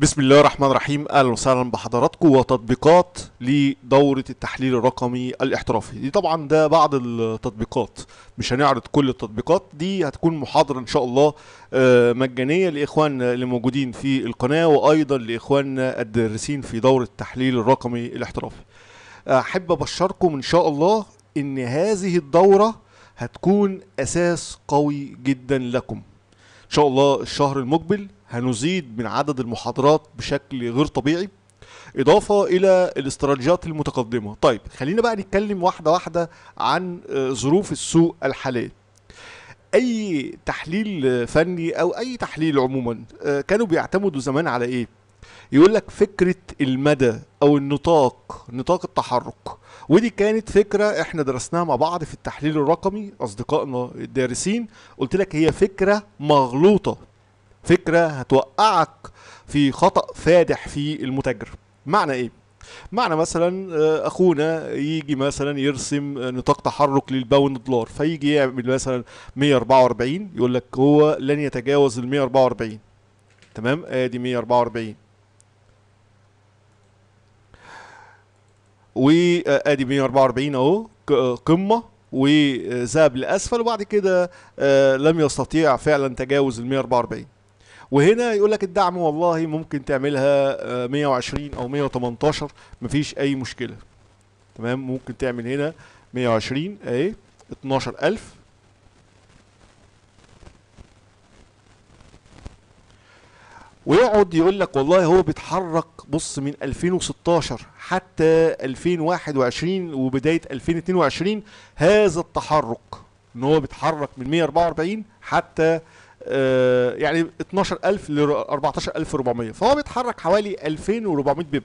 بسم الله الرحمن الرحيم اهلا وسهلا بحضراتكم وتطبيقات لدوره التحليل الرقمي الاحترافي دي طبعا ده بعض التطبيقات مش هنعرض كل التطبيقات دي هتكون محاضره ان شاء الله آه، مجانيه لاخواننا اللي موجودين في القناه وايضا لاخواننا الدارسين في دوره التحليل الرقمي الاحترافي احب ابشركم ان شاء الله ان هذه الدوره هتكون اساس قوي جدا لكم ان شاء الله الشهر المقبل هنزيد من عدد المحاضرات بشكل غير طبيعي إضافة إلى الاستراتيجيات المتقدمة طيب خلينا بقى نتكلم واحدة واحدة عن آه، ظروف السوق الحالية أي تحليل فني أو أي تحليل عموما آه، كانوا بيعتمدوا زمان على إيه؟ يقول لك فكرة المدى أو النطاق نطاق التحرك ودي كانت فكرة احنا درسناها مع بعض في التحليل الرقمي أصدقائنا الدارسين قلت لك هي فكرة مغلوطة فكرة هتوقعك في خطأ فادح في المتاجر معنى ايه؟ معنى مثلا آه، اخونا يجي مثلا يرسم آه، نطاق تحرك للباوند دولار فيجي يعمل مثلا 144 يقول لك هو لن يتجاوز ال 144 تمام ادي 144 وادي 144 اهو آه، قمه وذهب لاسفل وبعد كده لم يستطيع فعلا تجاوز ال 144 وهنا يقول لك الدعم والله ممكن تعملها 120 آه، او 118 مفيش اي مشكله تمام ممكن تعمل هنا 120 اهي 12000 ويقعد يقول لك والله هو بيتحرك بص من 2016 حتى 2021 وبدايه 2022 هذا التحرك ان هو بيتحرك من 144 حتى آه، يعني 12000 ل 14400 فهو بيتحرك حوالي 2400 بيب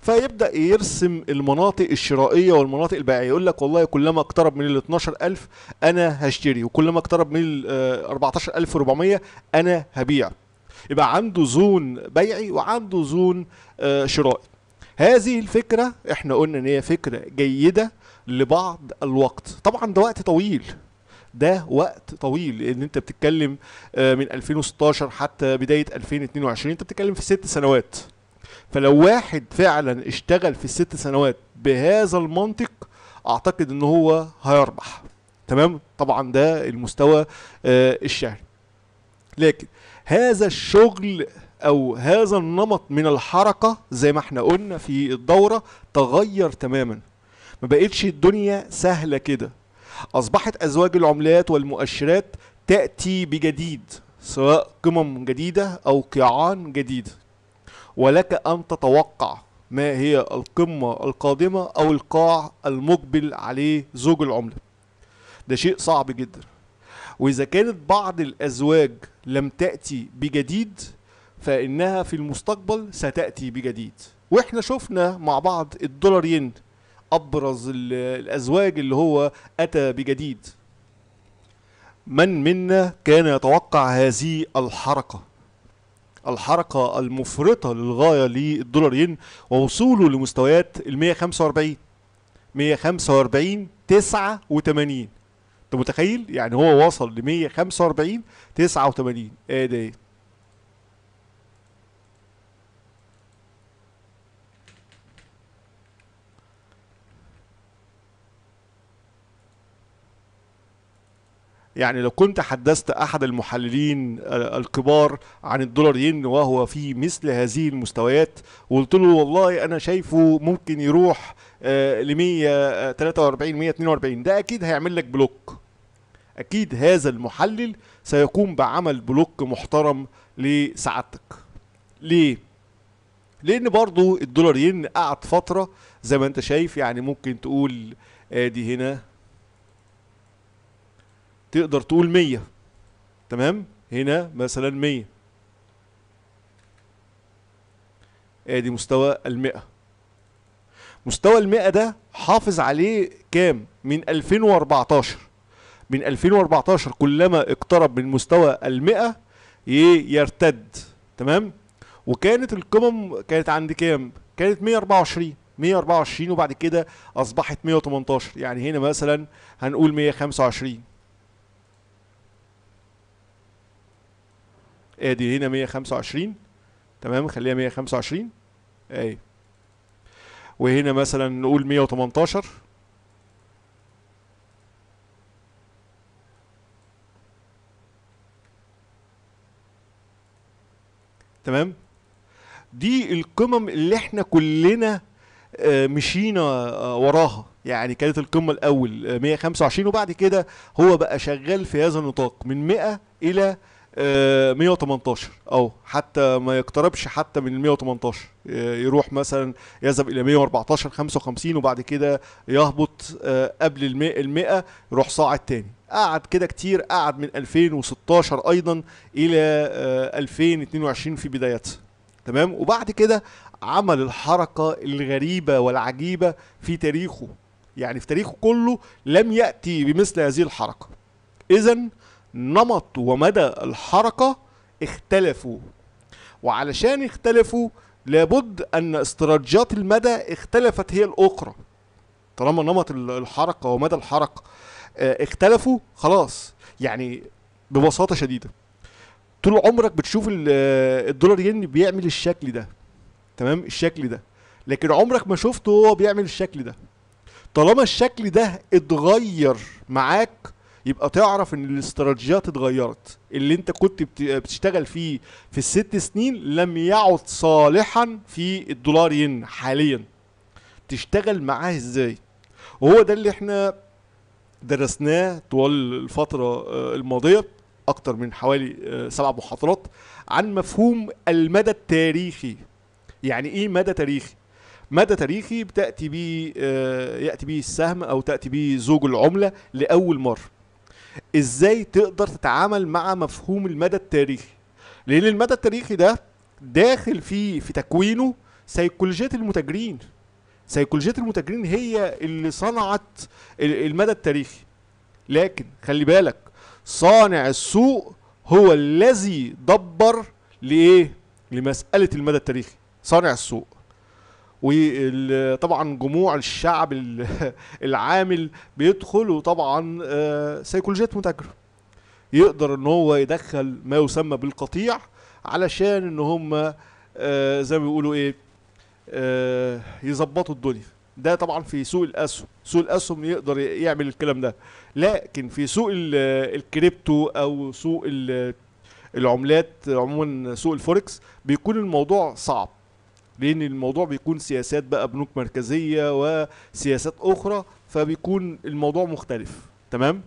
فيبدا يرسم المناطق الشرائيه والمناطق البيعيه يقول لك والله كلما اقترب من ال 12000 انا هشتري وكلما اقترب من ال 14400 آه، انا هبيع يبقى عنده زون بيعي وعنده زون آه، شرائي هذه الفكره احنا قلنا ان هي فكره جيده لبعض الوقت طبعا ده وقت طويل ده وقت طويل لان انت بتتكلم آه، من 2016 حتى بدايه 2022 انت بتتكلم في ست سنوات فلو واحد فعلا اشتغل في الست سنوات بهذا المنطق اعتقد ان هو هيربح تمام طبعا ده المستوى آه، الشهري لكن هذا الشغل او هذا النمط من الحركه زي ما احنا قلنا في الدوره تغير تماما ما بقتش الدنيا سهله كده أصبحت أزواج العملات والمؤشرات تأتي بجديد سواء قمم جديدة أو قيعان جديدة ولك أن تتوقع ما هي القمة القادمة أو القاع المقبل عليه زوج العملة ده شيء صعب جدا وإذا كانت بعض الأزواج لم تأتي بجديد فإنها في المستقبل ستأتي بجديد وإحنا شفنا مع بعض الدولار ين ابرز الازواج اللي هو اتى بجديد من منا كان يتوقع هذه الحركه الحركه المفرطه للغايه للدولار ين ووصوله لمستويات ال 145 145 89 انت متخيل يعني هو وصل ل 145 89 ايه ده يعني لو كنت حدثت احد المحللين الكبار عن الدولار ين وهو في مثل هذه المستويات وقلت له والله انا شايفه ممكن يروح ل 143 142 ده اكيد هيعمل لك بلوك اكيد هذا المحلل سيقوم بعمل بلوك محترم لسعادتك ليه لان برضو الدولار ين قعد فتره زي ما انت شايف يعني ممكن تقول ادي آه، هنا تقدر تقول 100 تمام هنا مثلا 100 ادي مستوى المئة مستوى المئة ده حافظ عليه كام من 2014 من 2014 كلما اقترب من مستوى المئة يرتد تمام وكانت القمم كانت عند كام كانت 124 124 وبعد كده اصبحت 118 يعني هنا مثلا هنقول 125 ادي هنا 125 تمام خليها 125 اهي وهنا مثلا نقول 118 تمام دي القمم اللي احنا كلنا آه، مشينا آه، وراها يعني كانت القمه الاول 125 آه، وبعد كده هو بقى شغال في هذا النطاق من 100 الى 118 آه، او حتى ما يقتربش حتى من 118 آه، يروح مثلا يذهب الى 114 55 وبعد كده يهبط آه، قبل ال 100 يروح صاعد تاني قعد كده كتير قعد من 2016 ايضا الى 2022 في بدايتها تمام وبعد كده عمل الحركه الغريبه والعجيبه في تاريخه يعني في تاريخه كله لم ياتي بمثل هذه الحركه اذا نمط ومدى الحركة اختلفوا وعلشان اختلفوا لابد أن استراتيجيات المدى اختلفت هي الأخرى طالما نمط الحركة ومدى الحركة آه، اختلفوا خلاص يعني ببساطة شديدة طول عمرك بتشوف آه، الدولار ين بيعمل الشكل ده تمام الشكل ده لكن عمرك ما شفته هو بيعمل الشكل ده طالما الشكل ده اتغير معاك يبقى تعرف ان الاستراتيجيات اتغيرت اللي انت كنت بتشتغل فيه في الست سنين لم يعد صالحا في الدولار ين حاليا تشتغل معاه ازاي وهو ده اللي احنا درسناه طوال الفترة آه، الماضية أكتر من حوالي آه، سبع محاضرات عن مفهوم المدى التاريخي يعني إيه مدى تاريخي؟ مدى تاريخي بتأتي به آه، يأتي به السهم أو تأتي به زوج العملة لأول مرة ازاي تقدر تتعامل مع مفهوم المدى التاريخي لان المدى التاريخي ده داخل فيه في تكوينه سيكولوجية المتاجرين سيكولوجية المتاجرين هي اللي صنعت المدى التاريخي لكن خلي بالك صانع السوق هو الذي دبر لايه لمساله المدى التاريخي صانع السوق وطبعا جموع الشعب العامل بيدخل وطبعا سيكولوجيات آه، متاجره يقدر ان هو يدخل ما يسمى بالقطيع علشان ان هم آه، زي ما بيقولوا ايه آه، يظبطوا الدنيا ده طبعا في سوق الاسهم سوق الاسهم يقدر يعمل الكلام ده لكن في سوق الكريبتو او سوق العملات عموما سوق الفوركس بيكون الموضوع صعب لان الموضوع بيكون سياسات بقى بنوك مركزيه وسياسات اخرى فبيكون الموضوع مختلف تمام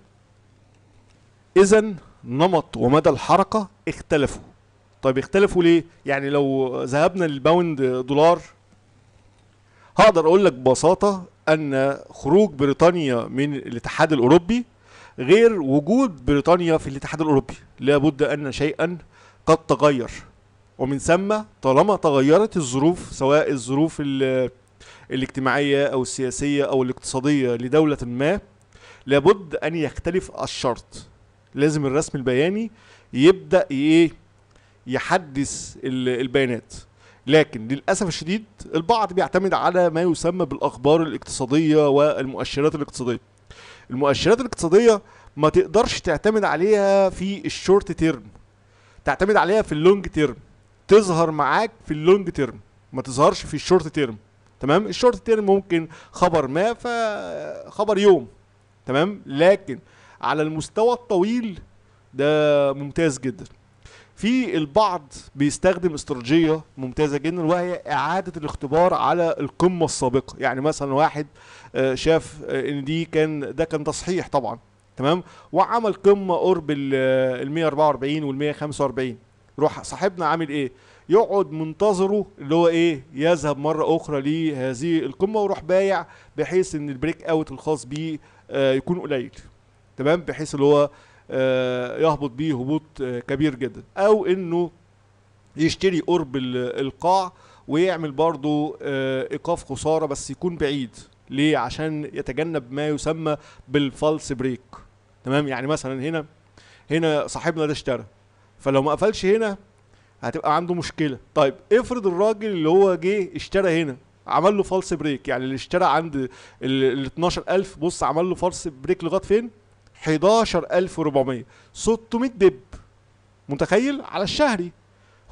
اذا نمط ومدى الحركه اختلفوا طيب اختلفوا ليه يعني لو ذهبنا للباوند دولار هقدر اقول لك ببساطه ان خروج بريطانيا من الاتحاد الاوروبي غير وجود بريطانيا في الاتحاد الاوروبي لابد ان شيئا قد تغير ومن ثم طالما تغيرت الظروف سواء الظروف الاجتماعية أو السياسية أو الاقتصادية لدولة ما لابد أن يختلف الشرط لازم الرسم البياني يبدأ إيه يحدث البيانات لكن للأسف الشديد البعض بيعتمد على ما يسمى بالأخبار الاقتصادية والمؤشرات الاقتصادية المؤشرات الاقتصادية ما تقدرش تعتمد عليها في الشورت تيرم تعتمد عليها في اللونج تيرم تظهر معاك في اللونج تيرم ما تظهرش في الشورت تيرم تمام الشورت تيرم ممكن خبر ما فخبر يوم تمام لكن على المستوى الطويل ده ممتاز جدا في البعض بيستخدم استراتيجية ممتازة جدا وهي إعادة الاختبار على القمة السابقة يعني مثلا واحد آه، شاف آه، إن دي كان ده كان تصحيح طبعا تمام وعمل قمة قرب ال 144 وال 145 يروح صاحبنا عامل ايه يقعد منتظره اللي هو ايه يذهب مره اخرى لهذه القمه ويروح بايع بحيث ان البريك اوت الخاص بيه آه يكون قليل تمام بحيث اللي هو آه يهبط بيه هبوط آه كبير جدا او انه يشتري قرب القاع ويعمل برضه آه، ايقاف خساره بس يكون بعيد ليه عشان يتجنب ما يسمى بالفالس بريك تمام يعني مثلا هنا هنا صاحبنا ده اشترى فلو ما قفلش هنا هتبقى عنده مشكله طيب افرض الراجل اللي هو جه اشترى هنا عمل له فالس بريك يعني اللي اشترى عند ال 12000 بص عمل له فالس بريك لغايه فين 11400 600 بيب متخيل على الشهري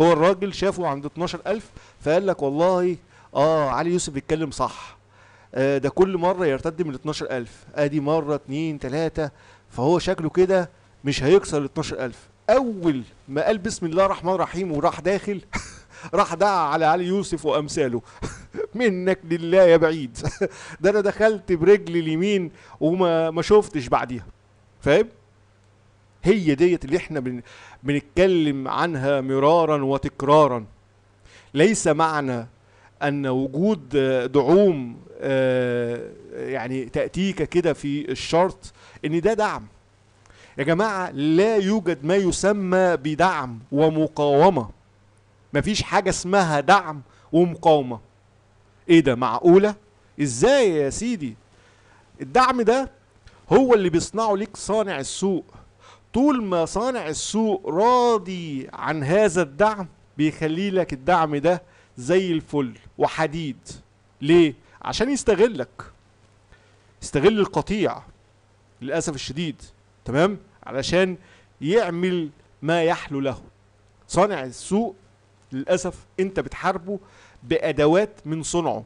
هو الراجل شافه عند 12000 فقال لك والله اه علي يوسف بيتكلم صح آه ده كل مره يرتد من ال 12000 ادي آه مره اتنين تلاته فهو شكله كده مش هيكسر ال 12000 اول ما قال بسم الله الرحمن الرحيم وراح داخل راح دعا على علي يوسف وامثاله منك لله يا بعيد ده انا دخلت برجلي اليمين وما ما شفتش بعديها فاهم هي ديت اللي احنا بن بنتكلم عنها مرارا وتكرارا ليس معنى ان وجود دعوم آه، يعني تاتيك كده في الشرط ان ده دعم يا جماعة لا يوجد ما يسمى بدعم ومقاومة مفيش حاجة اسمها دعم ومقاومة ايه ده معقولة ازاي يا سيدي الدعم ده هو اللي بيصنعه ليك صانع السوق طول ما صانع السوق راضي عن هذا الدعم بيخلي لك الدعم ده زي الفل وحديد ليه عشان يستغلك يستغل القطيع للاسف الشديد تمام علشان يعمل ما يحلو له صانع السوق للأسف أنت بتحاربه بأدوات من صنعه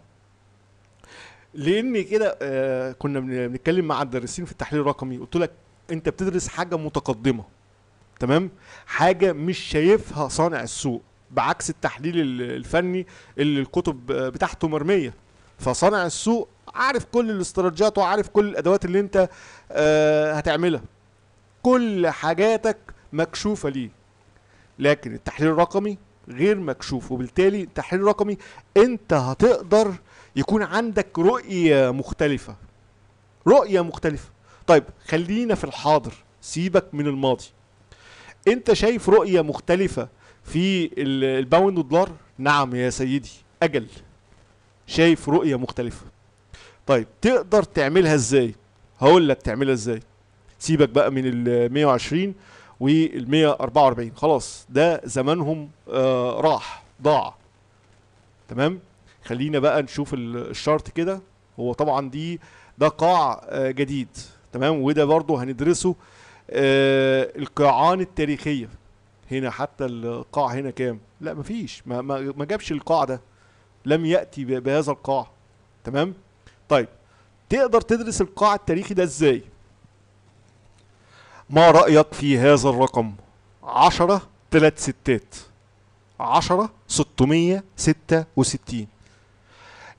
لأن كده آه، كنا بنتكلم مع الدارسين في التحليل الرقمي قلت لك أنت بتدرس حاجة متقدمة تمام حاجة مش شايفها صانع السوق بعكس التحليل الفني اللي الكتب بتاعته مرمية فصانع السوق عارف كل الاستراتيجيات وعارف كل الادوات اللي انت آه، هتعملها كل حاجاتك مكشوفة ليه لكن التحليل الرقمي غير مكشوف وبالتالي التحليل الرقمي انت هتقدر يكون عندك رؤية مختلفة رؤية مختلفة طيب خلينا في الحاضر سيبك من الماضي انت شايف رؤية مختلفة في الباوند دولار نعم يا سيدي اجل شايف رؤية مختلفة طيب تقدر تعملها ازاي هقول لك تعملها ازاي سيبك بقى من ال 120 وال 144 خلاص ده زمانهم آه، راح ضاع تمام خلينا بقى نشوف الشرط كده هو طبعا دي ده قاع آه، جديد تمام وده برضو هندرسه آه، القاعان التاريخيه هنا حتى القاع هنا كام لا مفيش ما, ما, ما جابش القاع ده لم ياتي بهذا القاع تمام طيب تقدر تدرس القاع التاريخي ده ازاي ما رأيك في هذا الرقم عشرة تلات ستات عشرة ستمية ستة وستين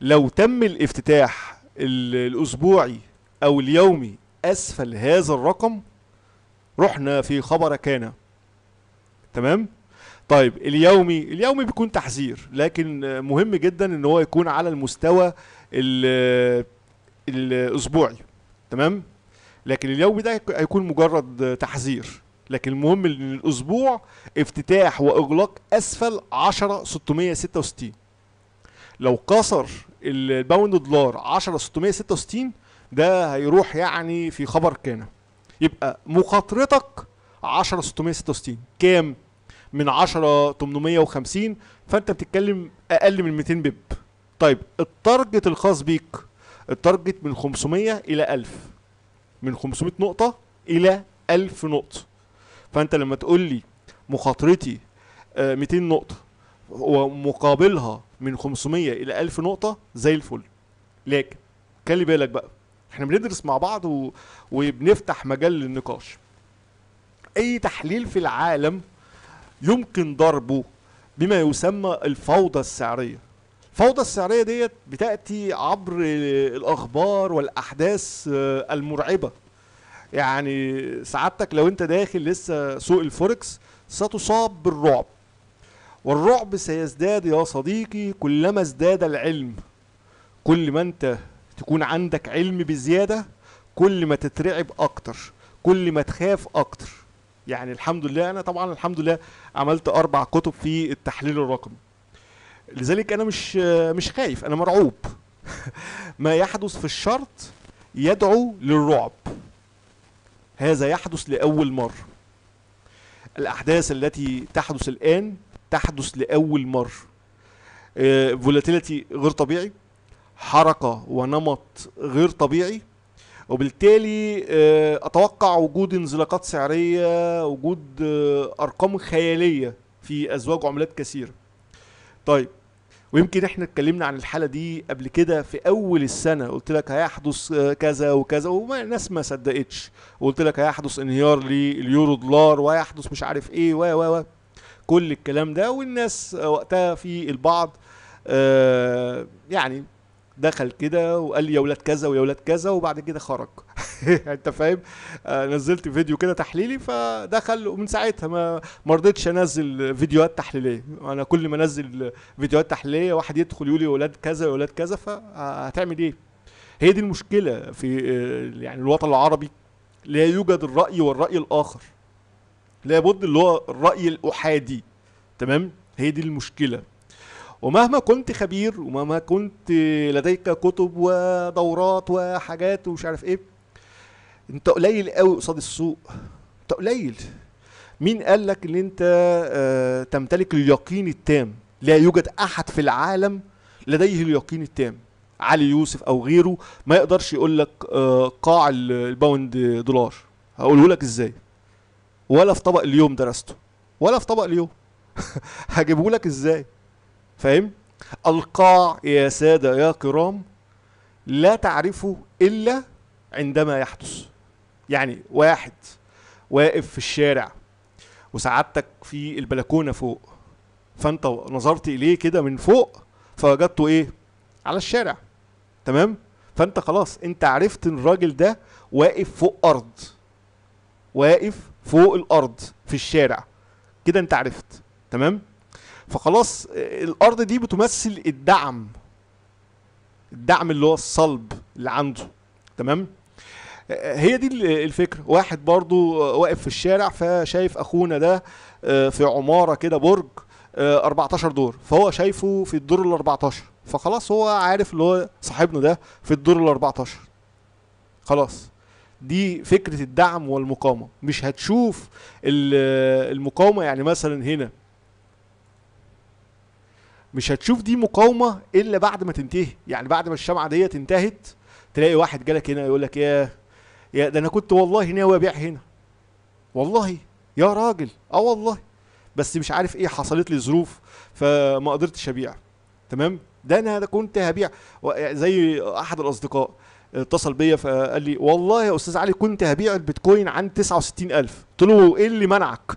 لو تم الافتتاح الأسبوعي أو اليومي أسفل هذا الرقم رحنا في خبر كان تمام طيب اليومي اليومي بيكون تحذير لكن مهم جدا ان هو يكون على المستوى الاسبوعي تمام لكن اليوم ده هيكون مجرد تحذير لكن المهم ان الاسبوع افتتاح واغلاق اسفل 10 666 لو كسر الباوند دولار 10 666 ده هيروح يعني في خبر كان يبقى مخاطرتك 10 666 كام من 10 850 فانت بتتكلم اقل من 200 بيب طيب التارجت الخاص بيك التارجت من 500 الى 1000 من 500 نقطة إلى 1000 نقطة فأنت لما تقول لي مخاطرتي 200 آه، نقطة ومقابلها من 500 إلى 1000 نقطة زي الفل لكن خلي بالك بقى احنا بندرس مع بعض و... وبنفتح مجال للنقاش اي تحليل في العالم يمكن ضربه بما يسمى الفوضى السعريه الفوضى السعريه ديت بتاتي عبر الاخبار والاحداث آه، المرعبه يعني سعادتك لو انت داخل لسه سوق الفوركس ستصاب بالرعب والرعب سيزداد يا صديقي كلما ازداد العلم كل ما انت تكون عندك علم بزياده كل ما تترعب اكتر كل ما تخاف اكتر يعني الحمد لله انا طبعا الحمد لله عملت اربع كتب في التحليل الرقمي لذلك انا مش مش خايف انا مرعوب ما يحدث في الشرط يدعو للرعب هذا يحدث لاول مره الاحداث التي تحدث الان تحدث لاول مره فولاتيليتي آه، غير طبيعي حركه ونمط غير طبيعي وبالتالي آه، اتوقع وجود انزلاقات سعريه وجود آه، ارقام خياليه في ازواج عملات كثيره طيب ويمكن احنا اتكلمنا عن الحاله دي قبل كده في اول السنه قلت لك هيحدث كذا وكذا والناس ما صدقتش وقلت لك هيحدث انهيار لليورو دولار وهيحدث مش عارف ايه و و و كل الكلام ده والناس وقتها في البعض آه، يعني دخل كده وقال لي يا ولاد كذا ويا ولاد كذا وبعد كده خرج انت فاهم آه نزلت فيديو كده تحليلي فدخل ومن ساعتها ما رضيتش انزل فيديوهات تحليليه انا كل ما انزل فيديوهات تحليليه واحد يدخل يقول لي يا ولاد كذا يا ولاد كذا فهتعمل آه، ايه هي دي المشكله في آه، يعني الوطن العربي لا يوجد الراي والراي الاخر لابد اللي هو الراي الاحادي تمام هي دي المشكله ومهما كنت خبير ومهما كنت لديك كتب ودورات وحاجات ومش عارف ايه انت قليل قوي قصاد السوق انت قليل مين قال لك ان انت آه، تمتلك اليقين التام لا يوجد احد في العالم لديه اليقين التام علي يوسف او غيره ما يقدرش يقول لك آه، قاع الباوند دولار هقوله لك ازاي ولا في طبق اليوم درسته ولا في طبق اليوم هجيبه لك ازاي فاهم القاع يا سادة يا كرام لا تعرفه إلا عندما يحدث يعني واحد واقف في الشارع وسعادتك في البلكونة فوق فأنت نظرت إليه كده من فوق فوجدته إيه على الشارع تمام فأنت خلاص أنت عرفت إن الراجل ده واقف فوق أرض واقف فوق الأرض في الشارع كده أنت عرفت تمام فخلاص الارض دي بتمثل الدعم الدعم اللي هو الصلب اللي عنده تمام هي دي الفكرة واحد برضو واقف في الشارع فشايف اخونا ده آه، في عمارة كده برج 14 آه، دور فهو شايفه في الدور ال 14 فخلاص هو عارف اللي هو صاحبنا ده في الدور ال 14 خلاص دي فكرة الدعم والمقاومة مش هتشوف المقاومة يعني مثلا هنا مش هتشوف دي مقاومه الا بعد ما تنتهي يعني بعد ما الشمعه ديت انتهت تلاقي واحد جالك هنا يقول لك يا يا ده انا كنت والله ناوي ابيع هنا والله يا راجل اه والله بس مش عارف ايه حصلت لي ظروف فما قدرتش ابيع تمام ده انا كنت هبيع زي احد الاصدقاء اتصل بيا فقال لي والله يا استاذ علي كنت هبيع البيتكوين عند 69000 قلت له ايه اللي منعك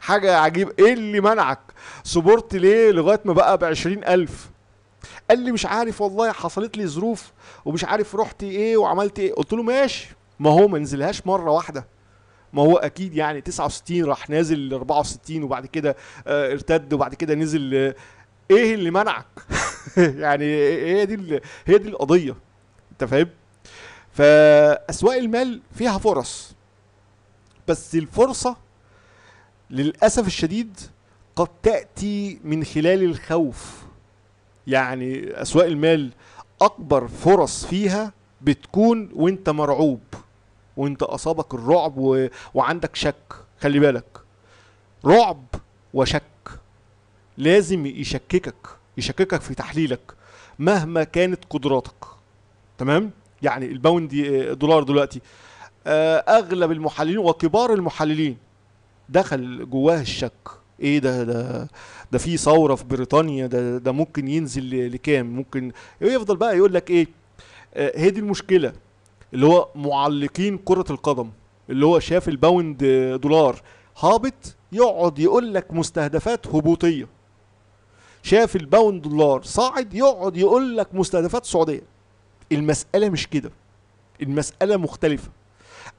حاجه عجيبه ايه اللي منعك سبورت ليه لغايه ما بقى ب 20000 قال لي مش عارف والله حصلت لي ظروف ومش عارف رحت ايه وعملت ايه قلت له ماشي ما هو ما نزلهاش مره واحده ما هو اكيد يعني 69 راح نازل ل 64 وبعد كده آه ارتد وبعد كده نزل ايه اللي منعك يعني هي دي هي دي القضيه انت فاهم فاسواق المال فيها فرص بس الفرصه للاسف الشديد قد تأتي من خلال الخوف يعني أسواق المال أكبر فرص فيها بتكون وانت مرعوب وانت أصابك الرعب و... وعندك شك خلي بالك رعب وشك لازم يشككك يشككك في تحليلك مهما كانت قدراتك تمام يعني الباوند آه، دولار دلوقتي آه، اغلب المحللين وكبار المحللين دخل جواها الشك ايه ده ده ده في ثوره في بريطانيا ده ده ممكن ينزل لكام ممكن يفضل بقى يقول لك ايه آه، هي دي المشكله اللي هو معلقين كره القدم اللي هو شاف الباوند دولار هابط يقعد يقول لك مستهدفات هبوطيه شاف الباوند دولار صاعد يقعد يقول لك مستهدفات سعوديه المساله مش كده المساله مختلفه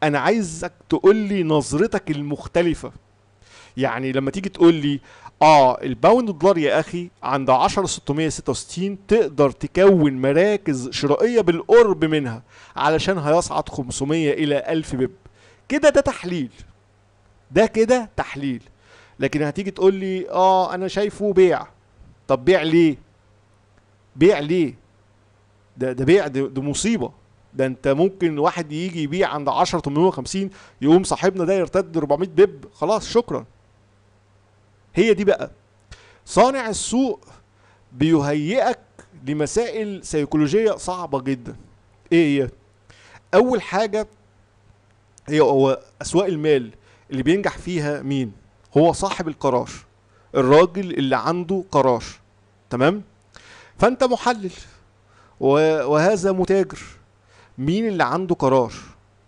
انا عايزك تقول لي نظرتك المختلفه يعني لما تيجي تقول لي اه الباوند دولار يا اخي عند 10666 تقدر تكون مراكز شرائيه بالقرب منها علشان هيصعد 500 الى 1000 بيب كده ده تحليل ده كده تحليل لكن هتيجي تقول لي اه انا شايفه بيع طب بيع ليه بيع ليه ده ده بيع ده, ده مصيبه ده انت ممكن واحد يجي يبيع عند 10850 يقوم صاحبنا ده يرتد 400 بيب خلاص شكرا هي دي بقى صانع السوق بيهيئك لمسائل سيكولوجية صعبة جدا ايه هي اول حاجة هي هو اسواق المال اللي بينجح فيها مين هو صاحب القرار الراجل اللي عنده قرار تمام فانت محلل وهذا متاجر مين اللي عنده قرار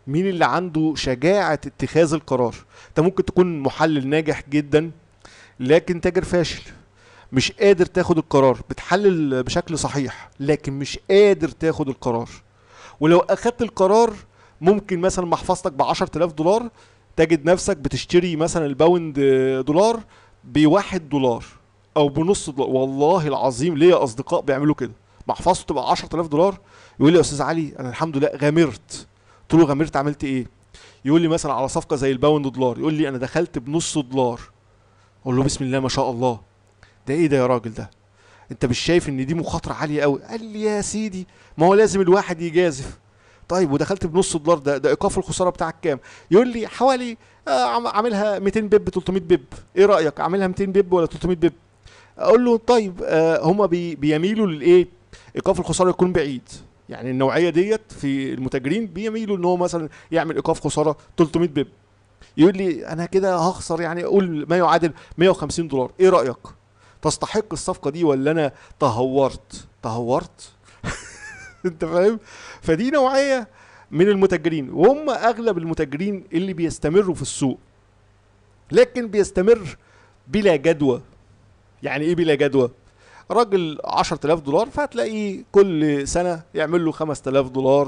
مين اللي عنده شجاعة اتخاذ القرار انت ممكن تكون محلل ناجح جدا لكن تاجر فاشل مش قادر تاخد القرار بتحلل بشكل صحيح لكن مش قادر تاخد القرار ولو اخدت القرار ممكن مثلا محفظتك ب 10000 دولار تجد نفسك بتشتري مثلا الباوند دولار بواحد دولار او بنص دولار والله العظيم ليا اصدقاء بيعملوا كده محفظته تبقى 10000 دولار يقول لي يا استاذ علي انا الحمد لله غامرت قلت له غامرت عملت ايه يقول لي مثلا على صفقه زي الباوند دولار يقول لي انا دخلت بنص دولار اقول له بسم الله ما شاء الله ده ايه ده يا راجل ده انت مش شايف ان دي مخاطره عاليه قوي قال لي يا سيدي ما هو لازم الواحد يجازف طيب ودخلت بنص دولار ده ده ايقاف الخساره بتاعك كام يقول لي حوالي آه، عاملها 200 بيب 300 بيب ايه رايك اعملها 200 بيب ولا 300 بيب اقول له طيب آه، هما بيميلوا للايه ايقاف الخساره يكون بعيد يعني النوعيه ديت في المتاجرين بيميلوا ان هو مثلا يعمل ايقاف خساره 300 بيب يقول لي انا كده هخسر يعني اقول ما يعادل 150 دولار ايه رايك تستحق الصفقه دي ولا انا تهورت تهورت انت فاهم فدي نوعيه من المتاجرين وهم اغلب المتاجرين اللي بيستمروا في السوق لكن بيستمر بلا جدوى يعني ايه بلا جدوى راجل 10000 دولار فهتلاقيه كل سنه يعمل له 5000 دولار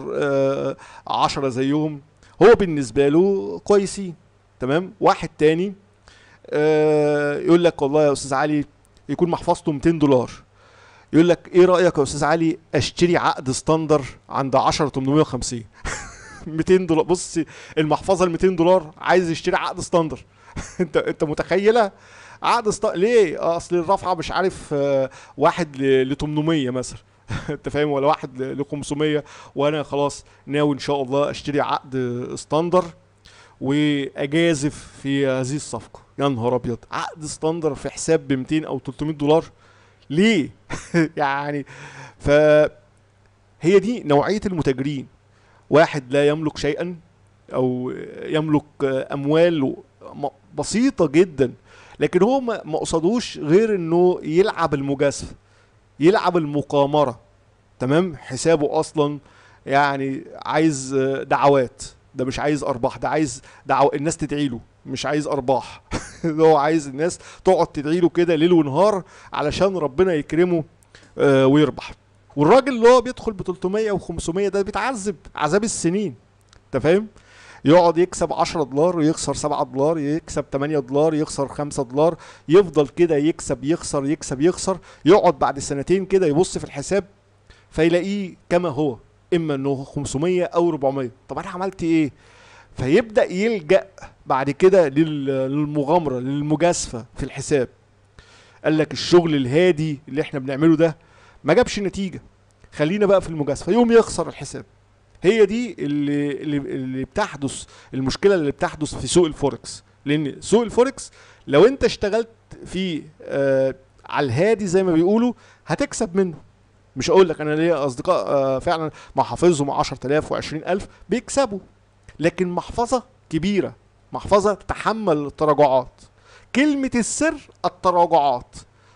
10 آه، زيهم هو بالنسبه له كويسين تمام واحد تاني آه يقول لك والله يا استاذ علي يكون محفظته 200 دولار يقول لك ايه رايك يا استاذ علي اشتري عقد ستاندر عند 10 850 200 دولار بص المحفظه ال 200 دولار عايز يشتري عقد ستاندر انت انت متخيله عقد است... ليه اصل الرفعه مش عارف آه، واحد ل 800 مثلا انت فاهم ولا واحد ل 500 وانا خلاص ناوي ان شاء الله اشتري عقد ستاندر واجازف في هذه الصفقه يا نهار ابيض عقد ستاندر في حساب ب 200 او 300 دولار ليه يعني ف هي دي نوعيه المتاجرين واحد لا يملك شيئا او يملك اموال بسيطه جدا لكن هو ما قصدوش غير انه يلعب المجازفه يلعب المقامره تمام حسابه اصلا يعني عايز دعوات ده مش عايز ارباح ده عايز ده الناس تدعي له مش عايز ارباح هو عايز الناس تقعد تدعي له كده ليل ونهار علشان ربنا يكرمه آه ويربح والراجل اللي هو بيدخل ب 300 و500 ده بيتعذب عذاب السنين انت فاهم يقعد يكسب 10 دولار ويخسر 7 دولار يكسب 8 دولار يخسر 5 دولار يفضل كده يكسب يخسر يكسب يخسر يقعد بعد سنتين كده يبص في الحساب فيلاقيه كما هو اما انه 500 او 400 طب انا عملت ايه فيبدا يلجا بعد كده للمغامره للمجازفه في الحساب قال لك الشغل الهادي اللي احنا بنعمله ده ما جابش نتيجه خلينا بقى في المجازفه يوم يخسر الحساب هي دي اللي اللي بتحدث المشكله اللي بتحدث في سوق الفوركس لان سوق الفوركس لو انت اشتغلت فيه آه على الهادي زي ما بيقولوا هتكسب منه مش هقول لك انا ليا اصدقاء آه، فعلا محافظهم 10000 و20000 بيكسبوا لكن محفظه كبيره محفظه تتحمل التراجعات كلمه السر التراجعات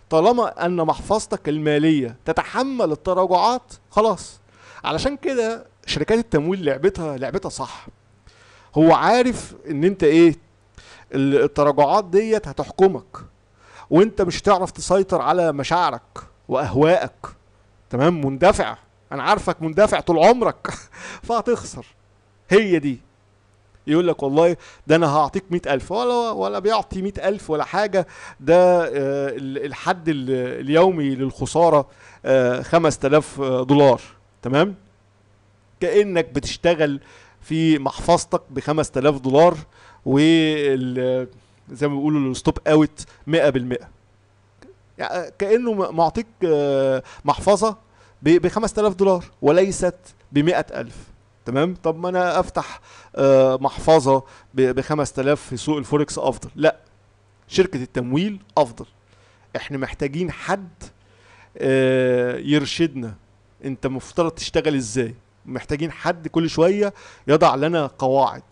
طالما ان محفظتك الماليه تتحمل التراجعات خلاص علشان كده شركات التمويل لعبتها لعبتها صح هو عارف ان انت ايه التراجعات ديت هتحكمك وانت مش هتعرف تسيطر على مشاعرك واهوائك تمام مندفع انا عارفك مندفع طول عمرك فهتخسر هي دي يقول لك والله ده انا هعطيك مئة ألف ولا ولا بيعطي مئة ألف ولا حاجة ده آه، الحد اليومي للخسارة آه، خمس تلاف آه، دولار تمام كأنك بتشتغل في محفظتك بخمس تلاف دولار و زي ما بيقولوا الستوب اوت 100% يعني كانه معطيك محفظه ب 5000 دولار وليست ب 100000 تمام طب ما انا افتح آه، محفظه ب 5000 في سوق الفوركس افضل لا شركه التمويل افضل احنا محتاجين حد آه، يرشدنا انت مفترض تشتغل ازاي محتاجين حد كل شويه يضع لنا قواعد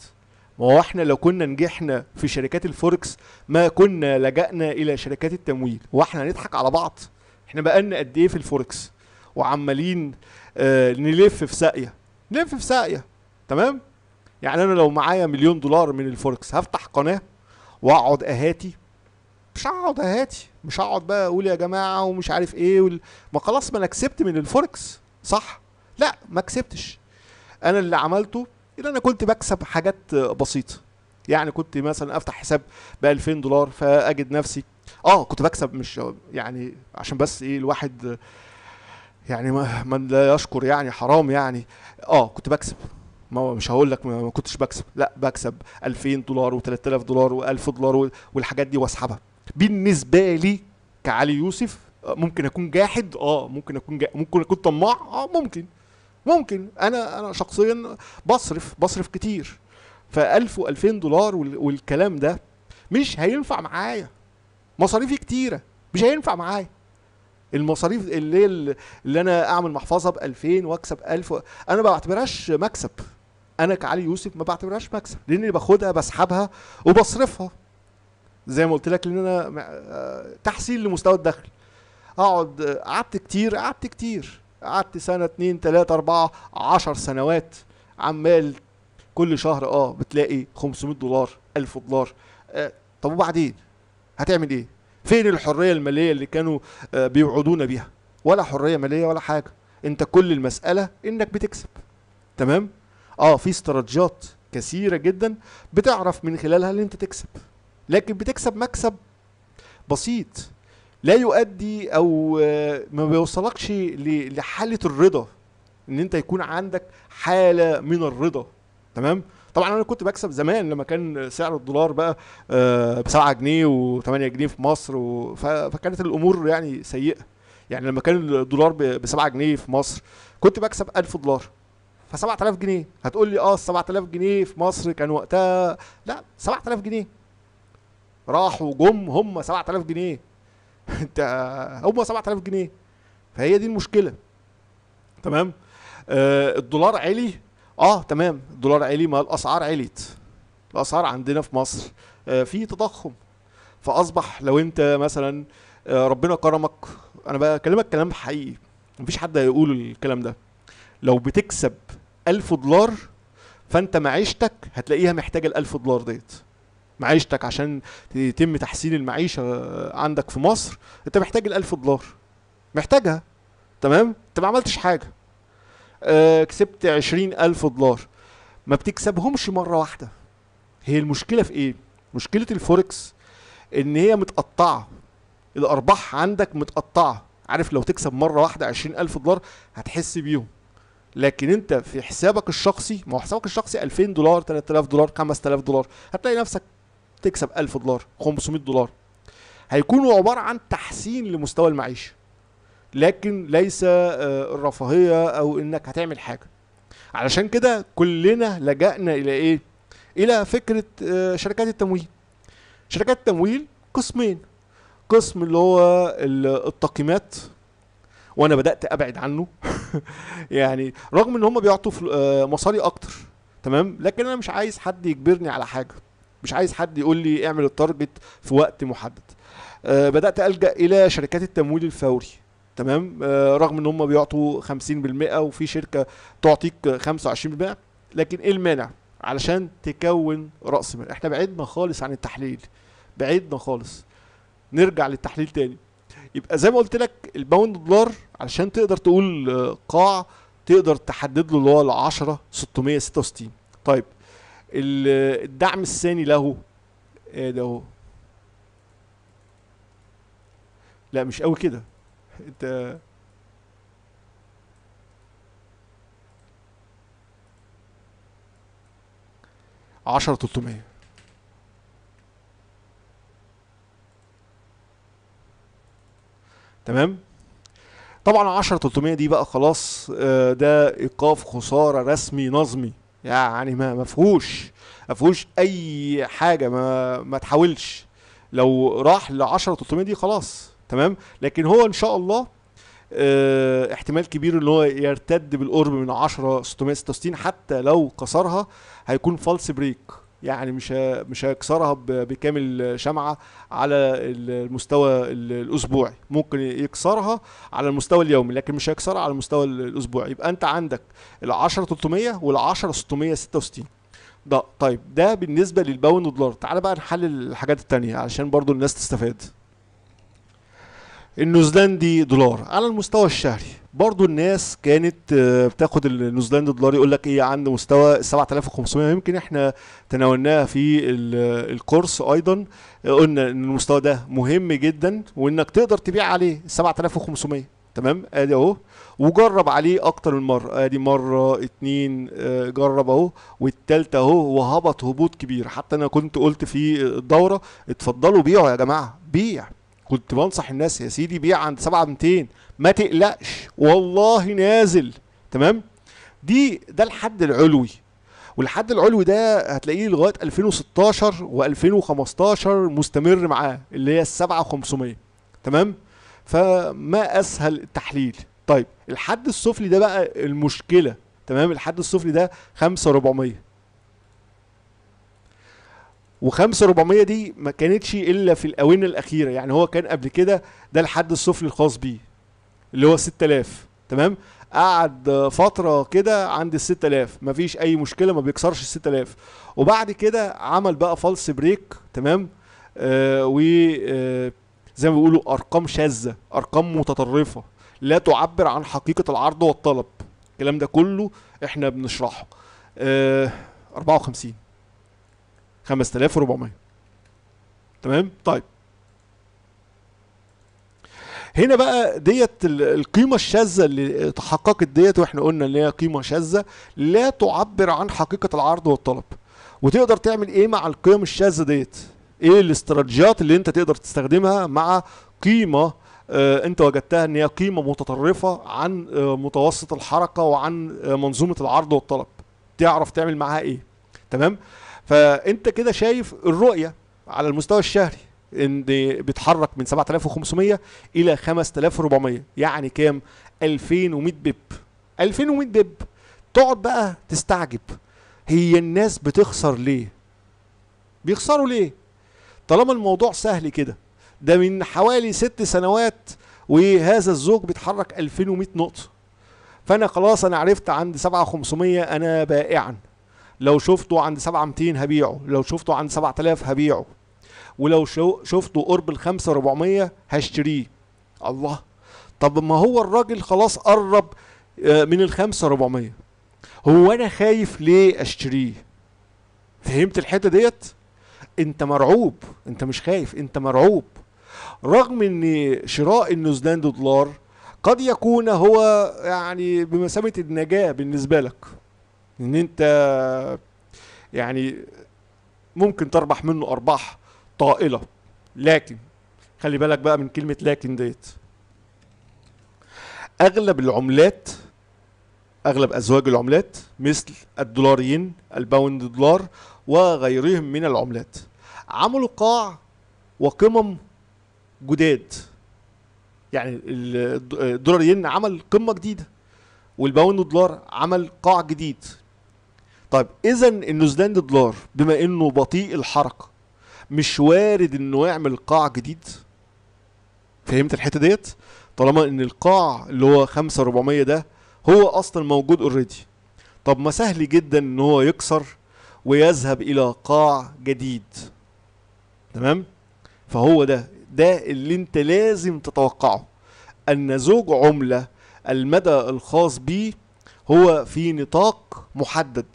ما هو احنا لو كنا نجحنا في شركات الفوركس ما كنا لجأنا الى شركات التمويل واحنا هنضحك على بعض احنا بقالنا قد ايه في الفوركس وعمالين آه، نلف في ساقيه نلف في ساقيه تمام يعني انا لو معايا مليون دولار من الفوركس هفتح قناه واقعد اهاتي مش هقعد اهاتي مش هقعد بقى اقول يا جماعه ومش عارف ايه وال... ما خلاص ما انا كسبت من الفوركس صح لا ما كسبتش انا اللي عملته ان انا كنت بكسب حاجات بسيطه يعني كنت مثلا افتح حساب ب 2000 دولار فاجد نفسي اه كنت بكسب مش يعني عشان بس ايه الواحد يعني ما من لا يشكر يعني حرام يعني اه كنت بكسب ما مش هقول لك ما كنتش بكسب لا بكسب 2000 دولار و3000 دولار و1000 دولار والحاجات دي واسحبها بالنسبه لي كعلي يوسف آه، ممكن اكون جاحد اه ممكن اكون جاحد. ممكن اكون طماع اه ممكن ممكن انا انا شخصيا بصرف بصرف كتير ف1000 و2000 دولار والكلام ده مش هينفع معايا مصاريفي كتيره مش هينفع معايا المصاريف اللي اللي انا اعمل محفظه ب 2000 واكسب 1000 انا ما بعتبرهاش مكسب انا كعلي يوسف ما بعتبرهاش مكسب لاني باخدها بسحبها وبصرفها زي ما قلت لك ان انا آه، تحسين لمستوى الدخل اقعد آه، قعدت كتير قعدت كتير قعدت سنه اتنين تلاته اربعه عشر سنوات عمال كل شهر اه بتلاقي 500 دولار 1000 دولار آه، طب وبعدين هتعمل ايه فين الحرية المالية اللي كانوا آه، بيوعدونا بيها ولا حرية مالية ولا حاجة انت كل المسألة انك بتكسب تمام اه في استراتيجيات كثيرة جدا بتعرف من خلالها ان انت تكسب لكن بتكسب مكسب بسيط لا يؤدي او آه، ما بيوصلكش لحالة الرضا ان انت يكون عندك حالة من الرضا تمام طبعا انا كنت بكسب زمان لما كان سعر الدولار بقى آه، ب 7 جنيه و8 جنيه في مصر و... فكانت الامور يعني سيئه يعني لما كان الدولار ب 7 جنيه في مصر كنت بكسب 1000 دولار ف 7000 جنيه هتقول لي اه 7000 جنيه في مصر كان وقتها لا 7000 جنيه راحوا جم هم 7000 جنيه انت هم 7000 جنيه فهي دي المشكله تمام آه الدولار عالي اه تمام الدولار عالي ما الاسعار عليت الاسعار عندنا في مصر آه في تضخم فاصبح لو انت مثلا آه ربنا كرمك انا بكلمك كلام حقيقي مفيش حد هيقول الكلام ده لو بتكسب ألف دولار فانت معيشتك هتلاقيها محتاجه ال1000 دولار ديت معيشتك عشان يتم تحسين المعيشه عندك في مصر انت محتاج ال1000 دولار محتاجها تمام انت ما عملتش حاجه آه، كسبت عشرين ألف دولار ما بتكسبهمش مرة واحدة هي المشكلة في ايه؟ مشكلة الفوركس ان هي متقطعة الارباح عندك متقطعة عارف لو تكسب مرة واحدة عشرين ألف دولار هتحس بيهم لكن انت في حسابك الشخصي ما هو حسابك الشخصي 2000 دولار 3000 دولار 5000 دولار هتلاقي نفسك تكسب 1000 دولار 500 دولار هيكونوا عبارة عن تحسين لمستوى المعيشة لكن ليس آه، الرفاهيه او انك هتعمل حاجه علشان كده كلنا لجأنا الى ايه الى فكره آه، شركات التمويل شركات التمويل قسمين قسم اللي هو التقييمات وانا بدات ابعد عنه يعني رغم ان هم بيعطوا آه، مصاري اكتر تمام لكن انا مش عايز حد يجبرني على حاجه مش عايز حد يقول لي اعمل التارجت في وقت محدد بدات الجا الى شركات التمويل الفوري تمام آه، رغم ان هم بيعطوا 50% وفي شركه تعطيك 25% لكن ايه المانع علشان تكون راس مال احنا بعدنا خالص عن التحليل بعدنا خالص نرجع للتحليل تاني يبقى زي ما قلت لك الباوند دولار علشان تقدر تقول آه، قاع تقدر تحدد له اللي هو طيب، ال 10 666 طيب الدعم الثاني له ايه ده اهو لا مش قوي كده انت عشرة تلتمية تمام طبعا 10 300 دي بقى خلاص آه، ده ايقاف خساره رسمي نظمي يعني ما مفهوش فيهوش ما فيهوش اي حاجه ما ما تحاولش لو راح ل 10 300 دي خلاص تمام لكن هو ان شاء الله اه احتمال كبير ان هو يرتد بالقرب من 10 666 حتى لو كسرها هيكون فالس بريك يعني مش مش هيكسرها بكامل شمعه على المستوى الاسبوعي ممكن يكسرها على المستوى اليومي لكن مش هيكسرها على المستوى الاسبوعي يبقى انت عندك ال 10 300 وال 10 666 ده طيب ده بالنسبه للباوند دولار تعال بقى نحلل الحاجات التانية علشان برضو الناس تستفاد النيوزيلندي دولار على المستوى الشهري برضو الناس كانت آه، بتاخد النيوزيلندي دولار يقول لك ايه عند مستوى 7500 يمكن احنا تناولناها في الكورس ايضا قلنا ان المستوى ده مهم جدا وانك تقدر تبيع عليه 7500 تمام ادي اهو وجرب عليه اكتر من مره ادي مره اتنين آه، جرب اهو والتالتة اهو وهبط هبوط كبير حتى انا كنت قلت في الدوره اتفضلوا بيعوا يا جماعه بيع كنت بنصح الناس يا سيدي بيع عند 7200 ما تقلقش والله نازل تمام دي ده الحد العلوي والحد العلوي ده هتلاقيه لغايه 2016 و2015 مستمر معاه اللي هي ال 7500 تمام فما اسهل التحليل طيب الحد السفلي ده بقى المشكله تمام الحد السفلي ده 5400 و5400 دي ما كانتش الا في الاونه الاخيره يعني هو كان قبل كده ده الحد السفلي الخاص بيه اللي هو 6000 تمام قعد فتره كده عند ال 6000 مفيش اي مشكله ما بيكسرش ال 6000 وبعد كده عمل بقى فالس بريك تمام آه و آه زي ما بيقولوا ارقام شاذه ارقام متطرفه لا تعبر عن حقيقه العرض والطلب الكلام ده كله احنا بنشرحه آه 54 5400 تمام طيب هنا بقى ديت القيمة الشاذة اللي تحققت ديت واحنا قلنا ان هي قيمة شاذة لا تعبر عن حقيقة العرض والطلب وتقدر تعمل ايه مع القيم الشاذة ديت ايه الاستراتيجيات اللي انت تقدر تستخدمها مع قيمة آه انت وجدتها ان هي قيمة متطرفة عن آه متوسط الحركة وعن آه منظومة العرض والطلب تعرف تعمل معاها ايه تمام فانت كده شايف الرؤيه على المستوى الشهري ان بيتحرك من 7500 الى 5400 يعني كام 2100 بيب 2100 بيب تقعد بقى تستعجب هي الناس بتخسر ليه بيخسروا ليه طالما الموضوع سهل كده ده من حوالي ست سنوات وهذا الزوج بيتحرك 2100 نقطه فانا خلاص انا عرفت عند 7500 انا بائعا لو شفته عند 7200 هبيعه لو شفته عند 7000 هبيعه ولو شفته قرب ال 5400 هشتريه الله طب ما هو الراجل خلاص قرب آه، من ال 5400 هو انا خايف ليه اشتريه فهمت الحته ديت انت مرعوب انت مش خايف انت مرعوب رغم ان شراء النوزلاند دولار قد يكون هو يعني بمثابه النجاه بالنسبه لك ان انت يعني ممكن تربح منه ارباح طائله لكن خلي بالك بقى من كلمه لكن ديت اغلب العملات اغلب ازواج العملات مثل الدولارين الباوند دولار وغيرهم من العملات عملوا قاع وقمم جداد يعني الدولار ين عمل قمه جديده والباوند دولار عمل قاع جديد طيب اذا النزلان دولار بما انه بطيء الحركه مش وارد انه يعمل قاع جديد فهمت الحته ديت طالما ان القاع اللي هو 5400 ده هو اصلا موجود اوريدي طب ما سهل جدا ان هو يكسر ويذهب الى قاع جديد تمام فهو ده ده اللي انت لازم تتوقعه ان زوج عمله المدى الخاص بيه هو في نطاق محدد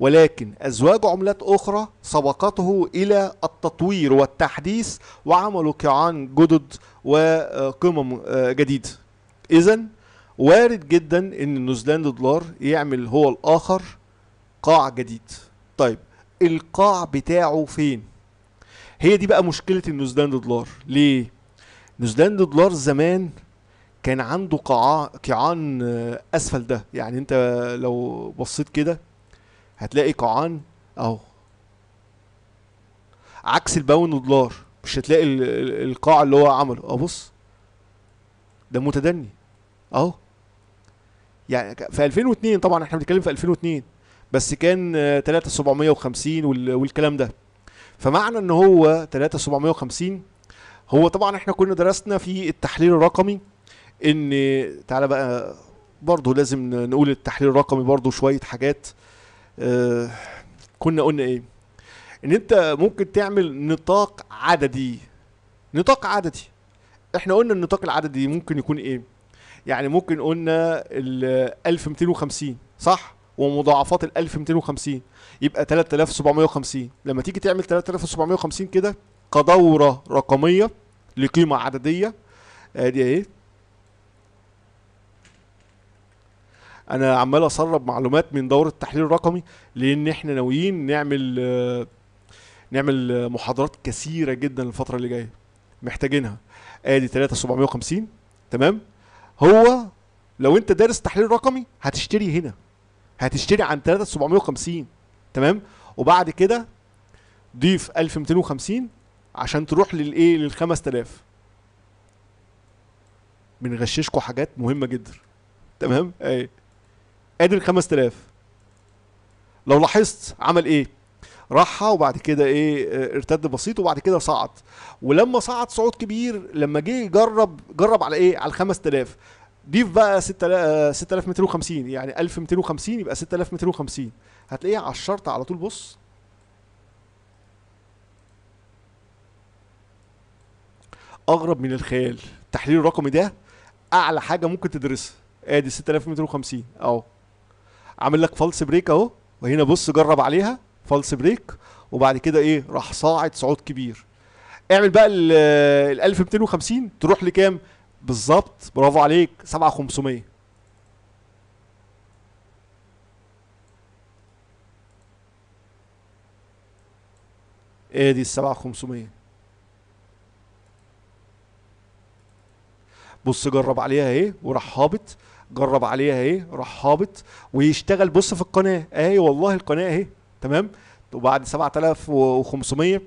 ولكن أزواج عملات أخرى سبقته إلى التطوير والتحديث وعملوا قيعان جدد وقمم آه، جديدة إذا وارد جدا إن نيوزيلاند دولار يعمل هو الآخر قاع جديد طيب القاع بتاعه فين هي دي بقى مشكلة النيوزيلاند دولار ليه نيوزيلاند دولار زمان كان عنده كعان آه، أسفل ده يعني أنت لو بصيت كده هتلاقي قاعان اهو عكس الباون ودولار مش هتلاقي القاع اللي هو عمله اهو بص ده متدني اهو يعني في 2002 طبعا احنا بنتكلم في 2002 بس كان 3750 والكلام ده فمعنى ان هو 3750 هو طبعا احنا كنا درسنا في التحليل الرقمي ان تعالى بقى برضه لازم نقول التحليل الرقمي برضه شويه حاجات آه، كنا قلنا ايه ان انت ممكن تعمل نطاق عددي نطاق عددي احنا قلنا النطاق العددي ممكن يكون ايه يعني ممكن قلنا ال 1250 صح ومضاعفات ال 1250 يبقى 3750 لما تيجي تعمل 3750 كده كدورة رقمية لقيمة عددية ادي آه، ايه انا عمال اسرب معلومات من دوره التحليل الرقمي لان احنا ناويين نعمل نعمل محاضرات كثيره جدا الفتره اللي جايه محتاجينها ادي 3750 تمام هو لو انت دارس تحليل رقمي هتشتري هنا هتشتري عن 3750 تمام وبعد كده ضيف 1250 عشان تروح للايه لل 5000 بنغششكم حاجات مهمه جدا تمام ايه قادر 5000 لو لاحظت عمل ايه راحها وبعد كده ايه آه، ارتد بسيط وبعد كده صعد ولما صعد صعود كبير لما جه يجرب جرب على ايه على ال 5000 ضيف بقى 6000 6250 آه، يعني 1250 يبقى 6250 هتلاقيها على الشرط على طول بص اغرب من الخيال التحليل الرقمي ده اعلى حاجه ممكن تدرسها ادي 6250 اهو عامل لك فالس بريك اهو وهنا بص جرب عليها فالس بريك وبعد كده ايه راح صاعد صعود كبير اعمل بقى ال 1250 تروح لكام بالظبط برافو عليك 7500 ايه دي ال 7500 بص جرب عليها اهي وراح هابط جرب عليها اهي راح هابط ويشتغل بص في القناه اهي والله القناه اهي تمام وبعد 7500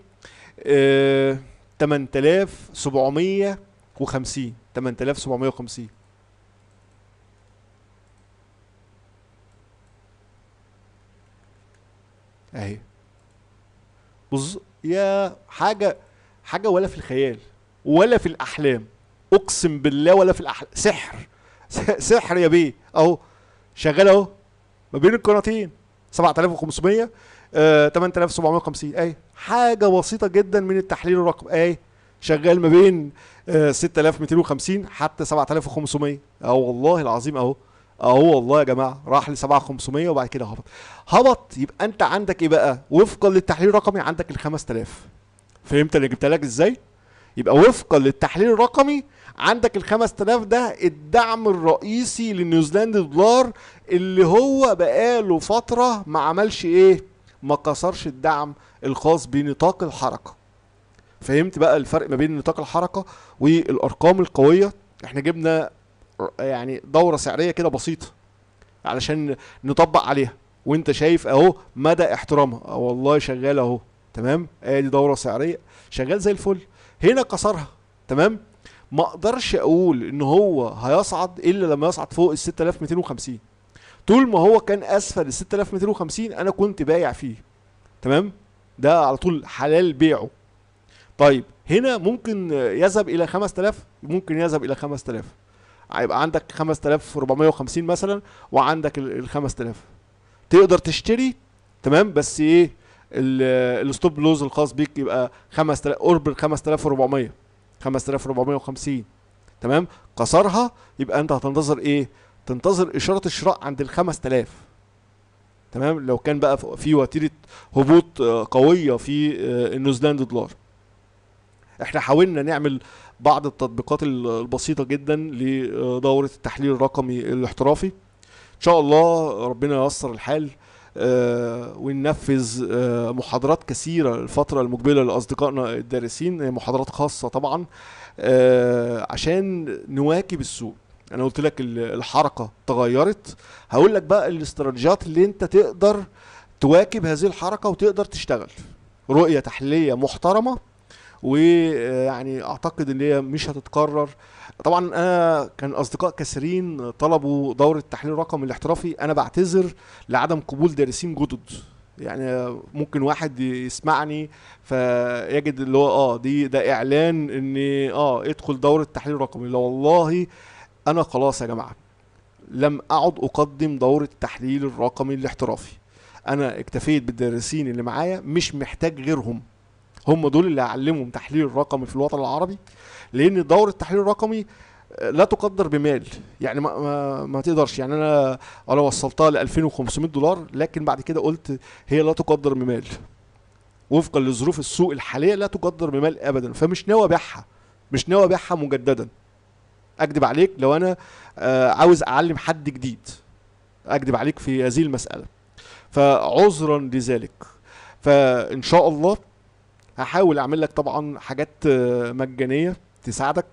8750 8750 اهي بص يا حاجه حاجه ولا في الخيال ولا في الاحلام اقسم بالله ولا في الاحلام سحر سحر يا بيه اهو شغال اهو ما بين القناتين 7500 آه 8750 اي حاجه بسيطه جدا من التحليل الرقم اي شغال ما بين آه 6250 حتى 7500 اهو والله العظيم اهو اهو والله يا جماعه راح ل 7500 وبعد كده هبط هبط يبقى انت عندك ايه بقى وفقا للتحليل الرقمي عندك ال 5000 فهمت انا جبتها لك ازاي يبقى وفقا للتحليل الرقمي عندك ال 5000 ده الدعم الرئيسي لنيوزيلاند دولار اللي هو بقاله فتره ما عملش ايه ما كسرش الدعم الخاص بنطاق الحركه فهمت بقى الفرق ما بين نطاق الحركه والارقام القويه احنا جبنا يعني دوره سعريه كده بسيطه علشان نطبق عليها وانت شايف اهو مدى احترامها آه والله شغال اهو تمام ادي آه دوره سعريه شغال زي الفل هنا كسرها تمام ما اقدرش اقول ان هو هيصعد الا لما يصعد فوق ال 6250 طول ما هو كان اسفل ال 6250 انا كنت بايع فيه تمام ده على طول حلال بيعه طيب هنا ممكن يذهب الى 5000 ممكن يذهب الى 5000 هيبقى عندك 5450 مثلا وعندك ال 5000 تقدر تشتري تمام بس ايه الستوب لوز الخاص بيك يبقى 5000 قرب ال 5400 5450 تمام قصرها يبقى انت هتنتظر ايه تنتظر اشاره الشراء عند ال 5000 تمام لو كان بقى في وتيره هبوط آه، قويه في آه، النيوزيلاند دولار احنا حاولنا نعمل بعض التطبيقات البسيطه جدا لدوره التحليل الرقمي الاحترافي ان شاء الله ربنا ييسر الحال آه، وننفذ آه، محاضرات كثيرة الفترة المقبلة لأصدقائنا الدارسين محاضرات خاصة طبعا آه، عشان نواكب السوق انا قلت لك الحركه تغيرت هقول لك بقى الاستراتيجيات اللي انت تقدر تواكب هذه الحركه وتقدر تشتغل رؤيه تحليليه محترمه ويعني اعتقد ان هي مش هتتكرر طبعا انا كان اصدقاء كثيرين طلبوا دوره تحليل الرقمي الاحترافي انا بعتذر لعدم قبول دارسين جدد يعني ممكن واحد يسمعني فيجد اللي هو اه دي ده اعلان ان اه ادخل دوره تحليل رقمي لو والله انا خلاص يا جماعه لم اعد اقدم دوره تحليل الرقمي الاحترافي انا اكتفيت بالدارسين اللي معايا مش محتاج غيرهم هم دول اللي هعلمهم تحليل الرقمي في الوطن العربي لان دور التحليل الرقمي آه، لا تقدر بمال يعني ما, ما, ما تقدرش يعني انا انا وصلتها ل 2500 دولار لكن بعد كده قلت هي لا تقدر بمال وفقا لظروف السوق الحاليه لا تقدر بمال ابدا فمش ناوي ابيعها مش ناوي ابيعها مجددا اكدب عليك لو انا آه، عاوز اعلم حد جديد اكدب عليك في هذه المساله فعذرا لذلك فان شاء الله هحاول اعمل لك طبعا حاجات آه، مجانيه تساعدك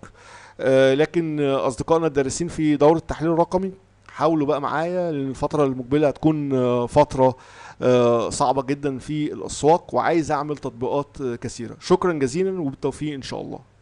آه، لكن آه، اصدقائنا الدارسين في دوره التحليل الرقمي حاولوا بقى معايا لان الفتره المقبله هتكون فتره صعبه جدا في الاسواق وعايز اعمل تطبيقات كثيره شكرا جزيلا وبالتوفيق ان شاء الله